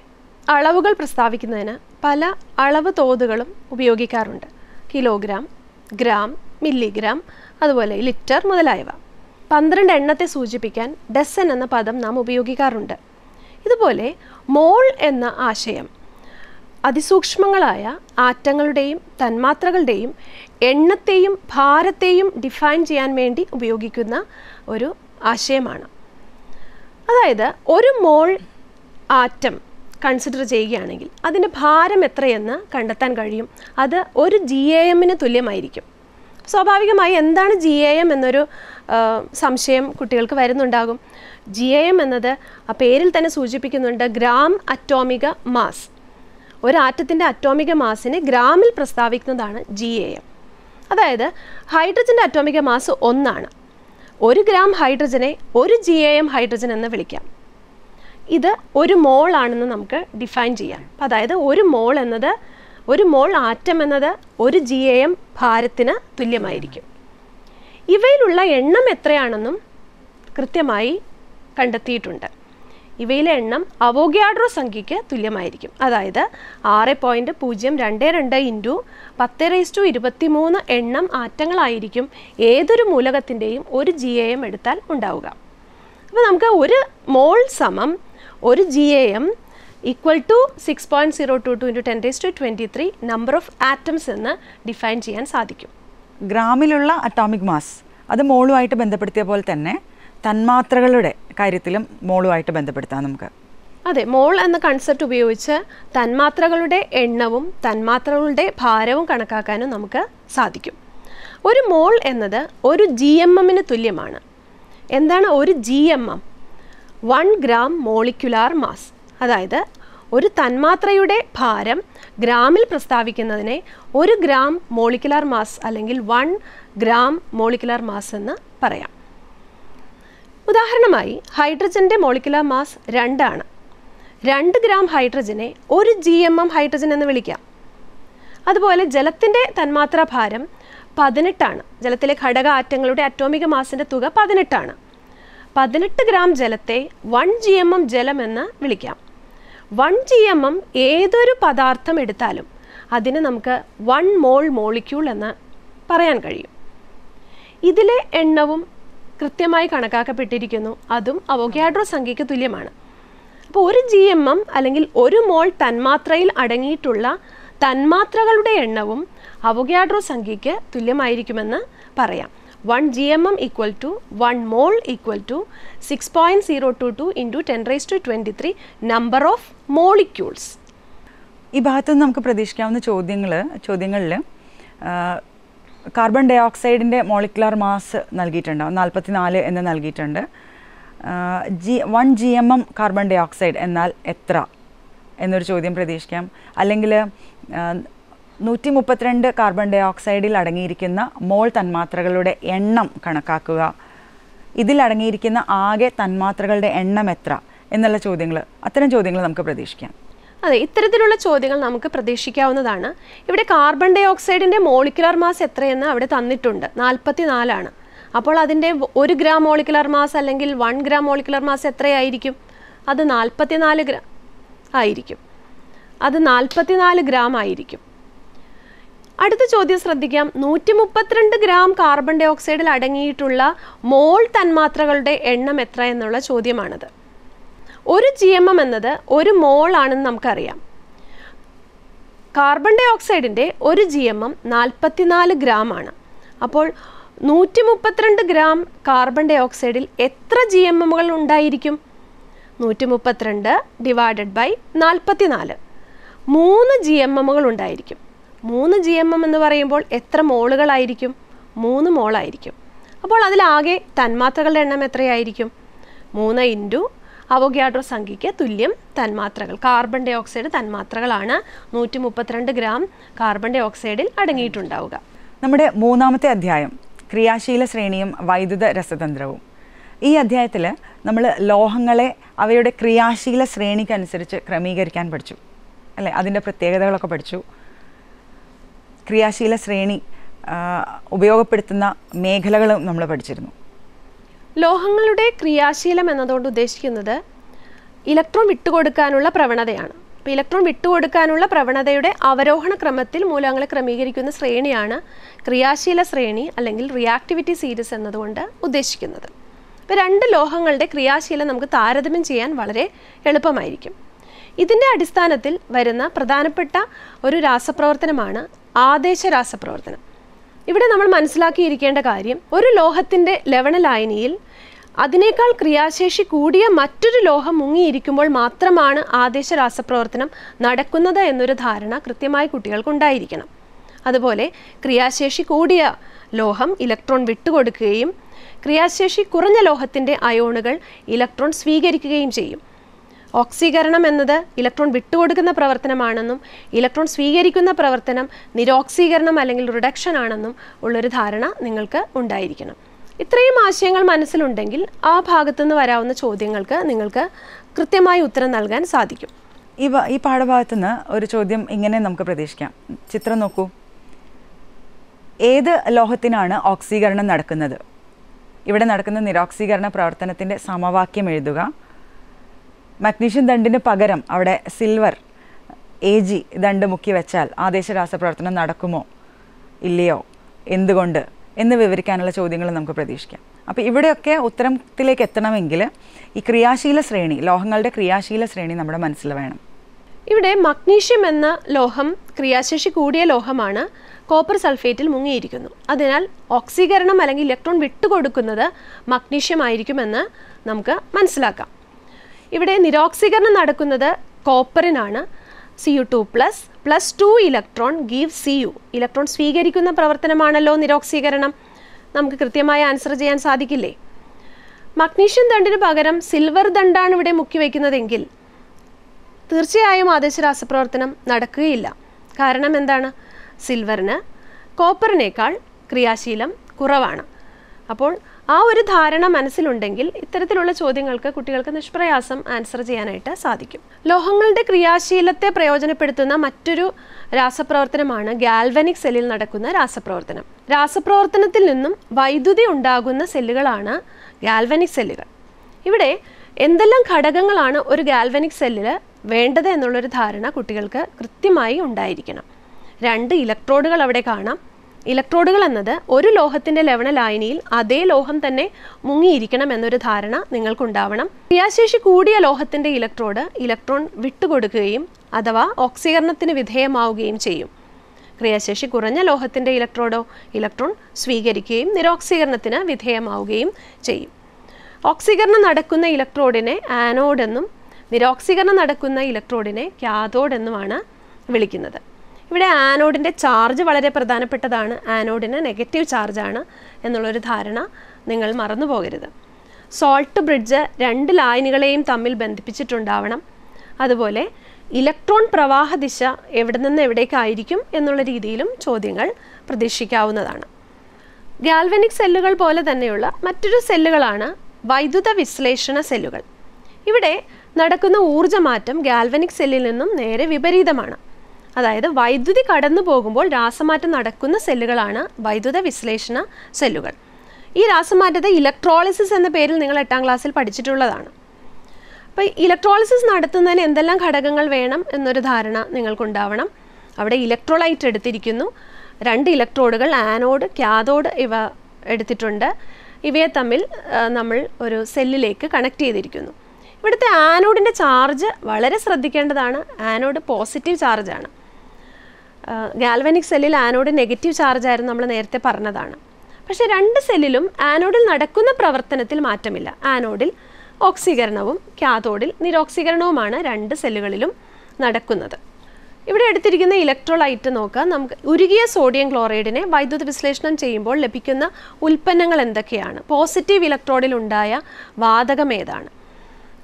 അളവുകൾ പ്രസ്താവിക്കുന്നതിന് പല അളവ് തോതുകളും ഉപയോഗിക്കാറുണ്ട് കിലോഗ്രാം ഗ്രാം മില്ലിഗ്രാം അതുപോലെ ലിറ്റർ മുതലായവ പന്ത്രണ്ട് എണ്ണത്തെ സൂചിപ്പിക്കാൻ ഡസൻ എന്ന പദം നാം ഉപയോഗിക്കാറുണ്ട് ഇതുപോലെ മോൾ എന്ന ആശയം അതിസൂക്ഷ്മങ്ങളായ ആറ്റങ്ങളുടെയും തന്മാത്രകളുടെയും എണ്ണത്തെയും ഭാരത്തെയും ഡിഫൈൻ ചെയ്യാൻ വേണ്ടി ഉപയോഗിക്കുന്ന ഒരു ആശയമാണ് അതായത് ഒരു മോൾ ആറ്റം കൺസിഡർ ചെയ്യുകയാണെങ്കിൽ അതിൻ്റെ ഭാരം എത്രയെന്ന് കണ്ടെത്താൻ കഴിയും അത് ഒരു ജി എ എമ്മിന് തുല്യമായിരിക്കും സ്വാഭാവികമായി എന്താണ് ജി എ എം എന്നൊരു സംശയം കുട്ടികൾക്ക് വരുന്നുണ്ടാകും ജി ഐ എം എന്നത് ആ പേരിൽ തന്നെ സൂചിപ്പിക്കുന്നുണ്ട് ഗ്രാം അറ്റോമിക മാസ് ഒരാറ്റത്തിൻ്റെ അറ്റോമിക മാസിനെ ഗ്രാമിൽ പ്രസ്താവിക്കുന്നതാണ് ജി എ എം അതായത് ഹൈഡ്രജൻ്റെ അറ്റോമിക മാസ് ഒന്നാണ് ഒരു ഗ്രാം ഹൈഡ്രജനെ ഒരു ജി എ എം ഹൈഡ്രജൻ എന്ന് വിളിക്കാം ഇത് ഒരു മോൾ ആണെന്ന് നമുക്ക് ഡിഫൈൻ ചെയ്യാം അതായത് ഒരു മോൾ എന്നത് ഒരു മോൾ ആറ്റം എന്നത് ഒരു ജി എ എം ഭാരത്തിന് തുല്യമായിരിക്കും ഇവയിലുള്ള എണ്ണം എത്രയാണെന്നും കൃത്യമായി കണ്ടെത്തിയിട്ടുണ്ട് ഇവയിലെ എണ്ണം അവോഗ്യാഡ്രോ സംഖ്യയ്ക്ക് തുല്യമായിരിക്കും അതായത് ആറ് പോയിൻ്റ് പൂജ്യം രണ്ട് രണ്ട് ഇൻറ്റു പത്ത് റേസ് ടു ഇരുപത്തി മൂന്ന് എണ്ണം ആറ്റങ്ങളായിരിക്കും ഏതൊരു മൂലകത്തിൻ്റെയും ഒരു ജി എ എം എടുത്താൽ ഉണ്ടാവുക അപ്പോൾ നമുക്ക് ഒരു മോൾ സമം ഒരു G A M equal to six point zero two two into ten raise to twenty three number of atoms എന്ന് ഡിഫൈൻ ചെയ്യാൻ സാധിക്കും ഗ്രാമിലുള്ള അറ്റോമിക് മാസ് അത് മോളുമായിട്ട് ബന്ധപ്പെടുത്തിയ പോലെ തന്നെ തന്മാത്രകളുടെ കാര്യത്തിലും മോളുമായിട്ട് ബന്ധപ്പെടുത്താം നമുക്ക് അതെ മോൾ എന്ന കൺസെപ്റ്റ് ഉപയോഗിച്ച് തന്മാത്രകളുടെ എണ്ണവും തന്മാത്രകളുടെ ഭാരവും കണക്കാക്കാനും നമുക്ക് സാധിക്കും ഒരു മോൾ എന്നത് ഒരു ജി എം എമ്മിന് തുല്യമാണ് എന്താണ് ഒരു G M M one gram molecular mass അതായത് ഒരു തന്മാത്രയുടെ ഭാരം ഗ്രാമിൽ പ്രസ്താവിക്കുന്നതിനെ ഒരു ഗ്രാം മോളിക്കുലാർ മാസ് അല്ലെങ്കിൽ വൺ ഗ്രാം മോളിക്കുലാർ മാസ് എന്ന് പറയാം ഉദാഹരണമായി ഹൈഡ്രജൻ്റെ മോളിക്കുലാർ മാസ് രണ്ടാണ് രണ്ട് ഗ്രാം ഹൈഡ്രജനെ ഒരു ജി എം എം ഹൈഡ്രജൻ എന്ന് വിളിക്കാം അതുപോലെ ജലത്തിൻ്റെ തന്മാത്ര ഭാരം പതിനെട്ടാണ് ജലത്തിലെ ഘടക ആറ്റങ്ങളുടെ അറ്റോമിക മാസിൻ്റെ തുക പതിനെട്ടാണ് പതിനെട്ട് ഗ്രാം ജലത്തെ വൺ ജി എം എം ജലം എന്ന് വിളിക്കാം വൺ ജി എം എം ഏതൊരു പദാർത്ഥം എടുത്താലും അതിന് നമുക്ക് വൺ മോൾ മോളിക്യൂൾ എന്ന് പറയാൻ കഴിയും ഇതിലെ എണ്ണവും കൃത്യമായി കണക്കാക്കപ്പെട്ടിരിക്കുന്നു അതും അവോഗ്യാഡ്രോ സംഖ്യയ്ക്ക് തുല്യമാണ് അപ്പോൾ ഒരു ജി എം എം അല്ലെങ്കിൽ ഒരു മോൾ തന്മാത്രയിൽ അടങ്ങിയിട്ടുള്ള തന്മാത്രകളുടെ എണ്ണവും അവോഗ്യാഡ്രോ സംഖ്യയ്ക്ക് തുല്യമായിരിക്കുമെന്ന് പറയാം 1 GMM equal to 1 mole equal to 6.022 into 10 raised to 23 number of molecules. ഈ ഭാഗത്ത് നമുക്ക് പ്രതീക്ഷിക്കാവുന്ന ചോദ്യങ്ങൾ ചോദ്യങ്ങളിൽ കാർബൺ ഡൈ ഓക്സൈഡിൻ്റെ മോളിക്കുലാർ മാസ് നൽകിയിട്ടുണ്ട് നാൽപ്പത്തിനാല് എന്ന് നൽകിയിട്ടുണ്ട് G one G M M carbon dioxide എന്നാൽ എത്ര എന്നൊരു ചോദ്യം പ്രതീക്ഷിക്കാം അല്ലെങ്കിൽ നൂറ്റി മുപ്പത്തിരണ്ട് കാർബൺ ഡൈ ഓക്സൈഡിൽ അടങ്ങിയിരിക്കുന്ന മോൾ തന്മാത്രകളുടെ എണ്ണം കണക്കാക്കുക ഇതിൽ അടങ്ങിയിരിക്കുന്ന ആകെ തന്മാത്രകളുടെ എണ്ണം എത്ര എന്നുള്ള ചോദ്യങ്ങൾ അത്തരം ചോദ്യങ്ങൾ നമുക്ക് പ്രതീക്ഷിക്കാം അതെ ഇത്തരത്തിലുള്ള ചോദ്യങ്ങൾ നമുക്ക് പ്രതീക്ഷിക്കാവുന്നതാണ് ഇവിടെ കാർബൺ ഡൈ ഓക്സൈഡിൻ്റെ മോളിക്കുലർ മാസ് എത്രയെന്ന് അവിടെ തന്നിട്ടുണ്ട് നാൽപ്പത്തി നാലാണ് അപ്പോൾ അതിൻ്റെ ഒരു ഗ്രാം മോളിക്കുലർ മാസ് അല്ലെങ്കിൽ വൺ ഗ്രാം മോളിക്കുലർ മാസ് എത്രയായിരിക്കും അത് നാൽപ്പത്തിനാല് ഗ്രാം ആയിരിക്കും അത് നാൽപ്പത്തിനാല് ഗ്രാം ആയിരിക്കും അടുത്ത ചോദ്യം ശ്രദ്ധിക്കാം നൂറ്റി മുപ്പത്തിരണ്ട് ഗ്രാം കാർബൺ ഡൈ ഓക്സൈഡിൽ അടങ്ങിയിട്ടുള്ള മോൾ തന്മാത്രകളുടെ എണ്ണം എത്ര എന്നുള്ള ചോദ്യമാണത് ഒരു ജി എം എം എന്നത് ഒരു മോൾ ആണെന്ന് നമുക്കറിയാം കാർബൺ ഡൈ ഓക്സൈഡിൻ്റെ ഒരു ജി എം എം നാൽപ്പത്തിനാല് ഗ്രാം ആണ് അപ്പോൾ നൂറ്റി മുപ്പത്തിരണ്ട് ഗ്രാം കാർബൺ ഡൈ ഓക്സൈഡിൽ എത്ര ജി എം എമ്മുകൾ ഉണ്ടായിരിക്കും നൂറ്റി മുപ്പത്തിരണ്ട് ഡിവൈഡഡ് ബൈ നാൽപ്പത്തിനാല് മൂന്ന് ജി എം എമ്മുകൾ ഉണ്ടായിരിക്കും മൂന്ന് ജി എം എം എന്ന് പറയുമ്പോൾ എത്ര മോളുകളായിരിക്കും മൂന്ന് മോളായിരിക്കും അപ്പോൾ അതിലാകെ തന്മാത്രകളുടെ എണ്ണം എത്രയായിരിക്കും മൂന്ന് ഇൻറ്റു അവോഗ്യാഡ്രോ സംഖ്യയ്ക്ക് തുല്യം തന്മാത്രകൾ കാർബൺ ഡൈ ഓക്സൈഡ് തന്മാത്രകളാണ് നൂറ്റി മുപ്പത്തിരണ്ട് ഗ്രാം കാർബൺ ഡൈ ഓക്സൈഡിൽ അടങ്ങിയിട്ടുണ്ടാവുക നമ്മുടെ മൂന്നാമത്തെ അധ്യായം ക്രിയാശീല ശ്രേണിയും വൈദ്യുത രസതന്ത്രവും ഈ അധ്യായത്തിൽ നമ്മൾ ലോഹങ്ങളെ അവയുടെ ക്രിയാശീല ശ്രേണിക്കനുസരിച്ച് ക്രമീകരിക്കാൻ പഠിച്ചു അല്ലേ അതിൻ്റെ പ്രത്യേകതകളൊക്കെ പഠിച്ചു ക്രിയാശീല ശ്രേണി ഉപയോഗപ്പെടുത്തുന്ന മേഖലകളും നമ്മൾ പഠിച്ചിരുന്നു ലോഹങ്ങളുടെ ക്രിയാശീലം എന്നതുകൊണ്ട് ഉദ്ദേശിക്കുന്നത് ഇലക്ട്രോൺ വിട്ടുകൊടുക്കാനുള്ള പ്രവണതയാണ് അപ്പോൾ ഇലക്ട്രോൺ വിട്ടുകൊടുക്കാനുള്ള പ്രവണതയുടെ അവരോഹണ ക്രമത്തിൽ മൂലകങ്ങളെ ക്രമീകരിക്കുന്ന ശ്രേണിയാണ് ക്രിയാശീല ശ്രേണി അല്ലെങ്കിൽ റിയാക്ടിവിറ്റി സീരീസ് എന്നതുകൊണ്ട് ഉദ്ദേശിക്കുന്നത് അപ്പോൾ രണ്ട് ലോഹങ്ങളുടെ ക്രിയാശീലം നമുക്ക് താരതമ്യം ചെയ്യാൻ വളരെ എളുപ്പമായിരിക്കും ഇതിൻ്റെ അടിസ്ഥാനത്തിൽ വരുന്ന പ്രധാനപ്പെട്ട ഒരു രാസപ്രവർത്തനമാണ് ആദേശ രാസപ്രവർത്തനം ഇവിടെ നമ്മൾ മനസ്സിലാക്കിയിരിക്കേണ്ട കാര്യം ഒരു ലോഹത്തിൻ്റെ ലവണലായനിയിൽ അതിനേക്കാൾ ക്രിയാശേഷി കൂടിയ മറ്റൊരു ലോഹം മുങ്ങിയിരിക്കുമ്പോൾ മാത്രമാണ് ആദേശ രാസപ്രവർത്തനം നടക്കുന്നത് എന്നൊരു ധാരണ കൃത്യമായി കുട്ടികൾക്കുണ്ടായിരിക്കണം അതുപോലെ ക്രിയാശേഷി കൂടിയ ലോഹം ഇലക്ട്രോൺ വിട്ടുകൊടുക്കുകയും ക്രിയാശേഷി കുറഞ്ഞ ലോഹത്തിൻ്റെ അയോണുകൾ ഇലക്ട്രോൺ സ്വീകരിക്കുകയും ചെയ്യും ഓക്സീകരണം എന്നത് ഇലക്ട്രോൺ വിട്ടുകൊടുക്കുന്ന പ്രവർത്തനമാണെന്നും ഇലക്ട്രോൺ സ്വീകരിക്കുന്ന പ്രവർത്തനം നിരോക്സീകരണം അല്ലെങ്കിൽ റിഡക്ഷൻ ആണെന്നും ഉള്ളൊരു ധാരണ നിങ്ങൾക്ക് ഉണ്ടായിരിക്കണം ഇത്രയും ആശയങ്ങൾ മനസ്സിലുണ്ടെങ്കിൽ ആ ഭാഗത്തുനിന്ന് വരാവുന്ന ചോദ്യങ്ങൾക്ക് നിങ്ങൾക്ക് കൃത്യമായി ഉത്തരം നൽകാൻ സാധിക്കും ഈ ഈ പാഠഭാഗത്തു നിന്ന് ഒരു ചോദ്യം ഇങ്ങനെ നമുക്ക് പ്രതീക്ഷിക്കാം ചിത്രം നോക്കൂ ഏത് ലോഹത്തിനാണ് ഓക്സീകരണം നടക്കുന്നത് ഇവിടെ നടക്കുന്ന നിരോക്സീകരണ പ്രവർത്തനത്തിൻ്റെ സമവാക്യം എഴുതുക മഗ്നീഷ്യം ദണ്ടിന് പകരം അവിടെ സിൽവർ എ ജി ദണ്ട് മുക്കി വെച്ചാൽ രാസപ്രവർത്തനം നടക്കുമോ ഇല്ലയോ എന്തുകൊണ്ട് എന്ന് വിവരിക്കാനുള്ള ചോദ്യങ്ങൾ നമുക്ക് പ്രതീക്ഷിക്കാം അപ്പോൾ ഇവിടെയൊക്കെ ഉത്തരത്തിലേക്ക് എത്തണമെങ്കിൽ ഈ ക്രിയാശീല ശ്രേണി ലോഹങ്ങളുടെ ക്രിയാശീല ശ്രേണി നമ്മുടെ മനസ്സിൽ വേണം ഇവിടെ മഗ്നീഷ്യം എന്ന ലോഹം ക്രിയാശേഷി കൂടിയ ലോഹമാണ് കോപ്പർ സൾഫേറ്റിൽ മുങ്ങിയിരിക്കുന്നു അതിനാൽ ഓക്സീകരണം അല്ലെങ്കിൽ ഇലക്ട്രോൺ വിട്ടുകൊടുക്കുന്നത് മഗ്നീഷ്യം ആയിരിക്കുമെന്ന് നമുക്ക് മനസ്സിലാക്കാം ഇവിടെ നിരോക്സീകരണം നടക്കുന്നത് കോപ്പറിനാണ് C U two plus plus two electron give C U electron സ്വീകരിക്കുന്ന പ്രവർത്തനമാണല്ലോ നിരോക്സീകരണം നമുക്ക് കൃത്യമായ ആൻസർ ചെയ്യാൻ സാധിക്കില്ലേ മഗ്നീഷ്യം ദണ്ടിന് പകരം സിൽവർ ദണ്ടാണ് ഇവിടെ വയ്ക്കുന്നതെങ്കിൽ തീർച്ചയായും ആദേശ രാസപ്രവർത്തനം നടക്കുകയില്ല കാരണം എന്താണ് സിൽവറിന് കോപ്പറിനേക്കാൾ ക്രിയാശീലം കുറവാണ് അപ്പോൾ ആ ഒരു ധാരണ മനസ്സിലുണ്ടെങ്കിൽ ഇത്തരത്തിലുള്ള ചോദ്യങ്ങൾക്ക് കുട്ടികൾക്ക് നിഷ്പ്രയാസം ആൻസർ ചെയ്യാനായിട്ട് സാധിക്കും ലോഹങ്ങളുടെ ക്രിയാശീലത്തെ പ്രയോജനപ്പെടുത്തുന്ന മറ്റൊരു രാസപ്രവർത്തനമാണ് ഗാൽവനിക് സെല്ലിൽ നടക്കുന്ന രാസപ്രവർത്തനം രാസപ്രവർത്തനത്തിൽ നിന്നും വൈദ്യുതി ഉണ്ടാകുന്ന സെല്ലുകളാണ് ഗാൽവനിക് സെല്ലുകൾ ഇവിടെ എന്തെല്ലാം ഘടകങ്ങളാണ് ഒരു ഗാൽവനിക് സെല്ലിൽ വേണ്ടത് എന്നുള്ളൊരു ധാരണ കുട്ടികൾക്ക് കൃത്യമായി ഉണ്ടായിരിക്കണം രണ്ട് ഇലക്ട്രോഡുകൾ അവിടെ കാണാം ഇലക്ട്രോഡുകൾ എന്നത് ഒരു ലോഹത്തിന്റെ ലായനിയിൽ അതേ ലോഹം തന്നെ മുങ്ങിയിരിക്കണം എന്നൊരു ധാരണ നിങ്ങൾക്കുണ്ടാവണം ക്രിയാശേഷി കൂടിയ ലോഹത്തിന്റെ ഇലക്ട്രോഡ് ഇലക്ട്രോൺ വിട്ടുകൊടുക്കുകയും അഥവാ ഓക്സീകരണത്തിന് വിധേയമാവുകയും ചെയ്യും ക്രിയാശേഷി കുറഞ്ഞ ലോഹത്തിന്റെ ഇലക്ട്രോഡോ ഇലക്ട്രോൺ സ്വീകരിക്കുകയും നിരോക്സീകരണത്തിന് വിധേയമാവുകയും ചെയ്യും ഓക്സീകരണം നടക്കുന്ന ഇലക്ട്രോഡിനെ ആനോഡ് എന്നും നിരോക്സീകരണം നടക്കുന്ന ഇലക്ട്രോഡിനെ ക്യാതോഡെന്നുമാണ് എന്നുമാണ് വിളിക്കുന്നത് ഇവിടെ ആനോഡിൻ്റെ ചാർജ് വളരെ പ്രധാനപ്പെട്ടതാണ് ആനോഡിന് നെഗറ്റീവ് ചാർജാണ് എന്നുള്ളൊരു ധാരണ നിങ്ങൾ മറന്നു പോകരുത് സോൾട്ട് ബ്രിഡ്ജ് രണ്ട് ലൈനുകളെയും തമ്മിൽ ബന്ധിപ്പിച്ചിട്ടുണ്ടാവണം അതുപോലെ ഇലക്ട്രോൺ പ്രവാഹ ദിശ എവിടെ നിന്ന് എവിടേക്കായിരിക്കും എന്നുള്ള രീതിയിലും ചോദ്യങ്ങൾ പ്രതീക്ഷിക്കാവുന്നതാണ് ഗാൽവനിക് സെല്ലുകൾ പോലെ തന്നെയുള്ള മറ്റൊരു സെല്ലുകളാണ് വൈദ്യുത വിശ്ലേഷണ സെല്ലുകൾ ഇവിടെ നടക്കുന്ന ഊർജ്ജമാറ്റം ഗാൽവനിക് സെല്ലിൽ നിന്നും നേരെ വിപരീതമാണ് അതായത് വൈദ്യുതി കടന്നു പോകുമ്പോൾ രാസമാറ്റം നടക്കുന്ന സെല്ലുകളാണ് വൈദ്യുത വിശ്ലേഷണ സെല്ലുകൾ ഈ രാസമാറ്റത്തെ ഇലക്ട്രോളിസിസ് എന്ന പേരിൽ നിങ്ങൾ എട്ടാം ക്ലാസ്സിൽ പഠിച്ചിട്ടുള്ളതാണ് അപ്പോൾ ഇലക്ട്രോളിസിസ് നടത്തുന്നതിന് എന്തെല്ലാം ഘടകങ്ങൾ വേണം എന്നൊരു ധാരണ നിങ്ങൾക്കുണ്ടാവണം അവിടെ ഇലക്ട്രോലൈറ്റ് എടുത്തിരിക്കുന്നു രണ്ട് ഇലക്ട്രോഡുകൾ ആനോഡ് കാഥോഡ് ഇവ എടുത്തിട്ടുണ്ട് ഇവയെ തമ്മിൽ നമ്മൾ ഒരു സെല്ലിലേക്ക് കണക്ട് ചെയ്തിരിക്കുന്നു ഇവിടുത്തെ ആനോഡിൻ്റെ ചാർജ് വളരെ ശ്രദ്ധിക്കേണ്ടതാണ് ആനോഡ് പോസിറ്റീവ് ചാർജാണ് ഗാൽവനിക് സെല്ലിൽ ആനോഡ് നെഗറ്റീവ് ചാർജ് ആയിരുന്നു നമ്മൾ നേരത്തെ പറഞ്ഞതാണ് പക്ഷേ രണ്ട് സെല്ലിലും ആനോഡിൽ നടക്കുന്ന പ്രവർത്തനത്തിൽ മാറ്റമില്ല ആനോഡിൽ ഓക്സീകരണവും കാഥോഡിൽ നിരോക്സീകരണവുമാണ് രണ്ട് സെല്ലുകളിലും നടക്കുന്നത് ഇവിടെ എടുത്തിരിക്കുന്ന ഇലക്ട്രോലൈറ്റ് നോക്കാം നമുക്ക് ഉരുകിയ സോഡിയം ക്ലോറൈഡിനെ വൈദ്യുത വിശ്ലേഷണം ചെയ്യുമ്പോൾ ലഭിക്കുന്ന ഉൽപ്പന്നങ്ങൾ എന്തൊക്കെയാണ് പോസിറ്റീവ് ഇലക്ട്രോഡിൽ ഉണ്ടായ വാതകം ഏതാണ്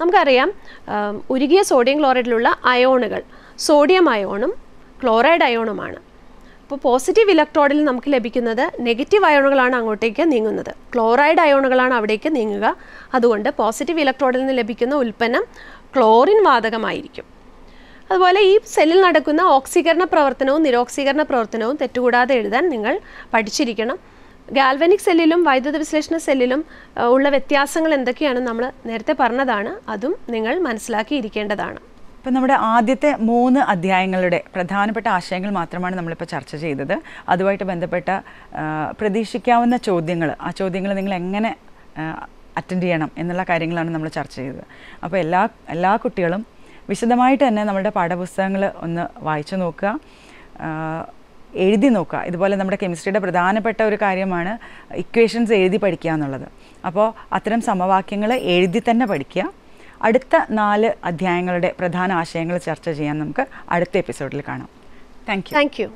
നമുക്കറിയാം ഉരുകിയ സോഡിയം ക്ലോറൈഡിലുള്ള അയോണുകൾ സോഡിയം അയോണും ക്ലോറൈഡ് അയോണുമാണ് അപ്പോൾ പോസിറ്റീവ് ഇലക്ട്രോഡിൽ നമുക്ക് ലഭിക്കുന്നത് നെഗറ്റീവ് അയോണുകളാണ് അങ്ങോട്ടേക്ക് നീങ്ങുന്നത് ക്ലോറൈഡ് അയോണുകളാണ് അവിടേക്ക് നീങ്ങുക അതുകൊണ്ട് പോസിറ്റീവ് ഇലക്ട്രോഡിൽ നിന്ന് ലഭിക്കുന്ന ഉൽപ്പന്നം ക്ലോറിൻ വാതകമായിരിക്കും അതുപോലെ ഈ സെല്ലിൽ നടക്കുന്ന ഓക്സീകരണ പ്രവർത്തനവും നിരോക്സീകരണ പ്രവർത്തനവും തെറ്റുകൂടാതെ എഴുതാൻ നിങ്ങൾ പഠിച്ചിരിക്കണം ഗാൽവനിക് സെല്ലിലും വൈദ്യുത വിശ്ലേഷണ സെല്ലിലും ഉള്ള വ്യത്യാസങ്ങൾ എന്തൊക്കെയാണ് നമ്മൾ നേരത്തെ പറഞ്ഞതാണ് അതും നിങ്ങൾ മനസ്സിലാക്കിയിരിക്കേണ്ടതാണ് ഇപ്പം നമ്മുടെ ആദ്യത്തെ മൂന്ന് അധ്യായങ്ങളുടെ പ്രധാനപ്പെട്ട ആശയങ്ങൾ മാത്രമാണ് നമ്മളിപ്പോൾ ചർച്ച ചെയ്തത് അതുമായിട്ട് ബന്ധപ്പെട്ട പ്രതീക്ഷിക്കാവുന്ന ചോദ്യങ്ങൾ ആ ചോദ്യങ്ങൾ നിങ്ങൾ എങ്ങനെ അറ്റൻഡ് ചെയ്യണം എന്നുള്ള കാര്യങ്ങളാണ് നമ്മൾ ചർച്ച ചെയ്തത് അപ്പോൾ എല്ലാ എല്ലാ കുട്ടികളും വിശദമായിട്ട് തന്നെ നമ്മുടെ പാഠപുസ്തകങ്ങൾ ഒന്ന് വായിച്ചു നോക്കുക എഴുതി നോക്കുക ഇതുപോലെ നമ്മുടെ കെമിസ്ട്രിയുടെ പ്രധാനപ്പെട്ട ഒരു കാര്യമാണ് ഇക്വേഷൻസ് എഴുതി പഠിക്കുക എന്നുള്ളത് അപ്പോൾ അത്തരം സമവാക്യങ്ങൾ എഴുതി തന്നെ പഠിക്കുക അടുത്ത നാല് അധ്യായങ്ങളുടെ പ്രധാന ആശയങ്ങൾ ചർച്ച ചെയ്യാൻ നമുക്ക് അടുത്ത എപ്പിസോഡിൽ കാണാം താങ്ക് യു താങ്ക് യു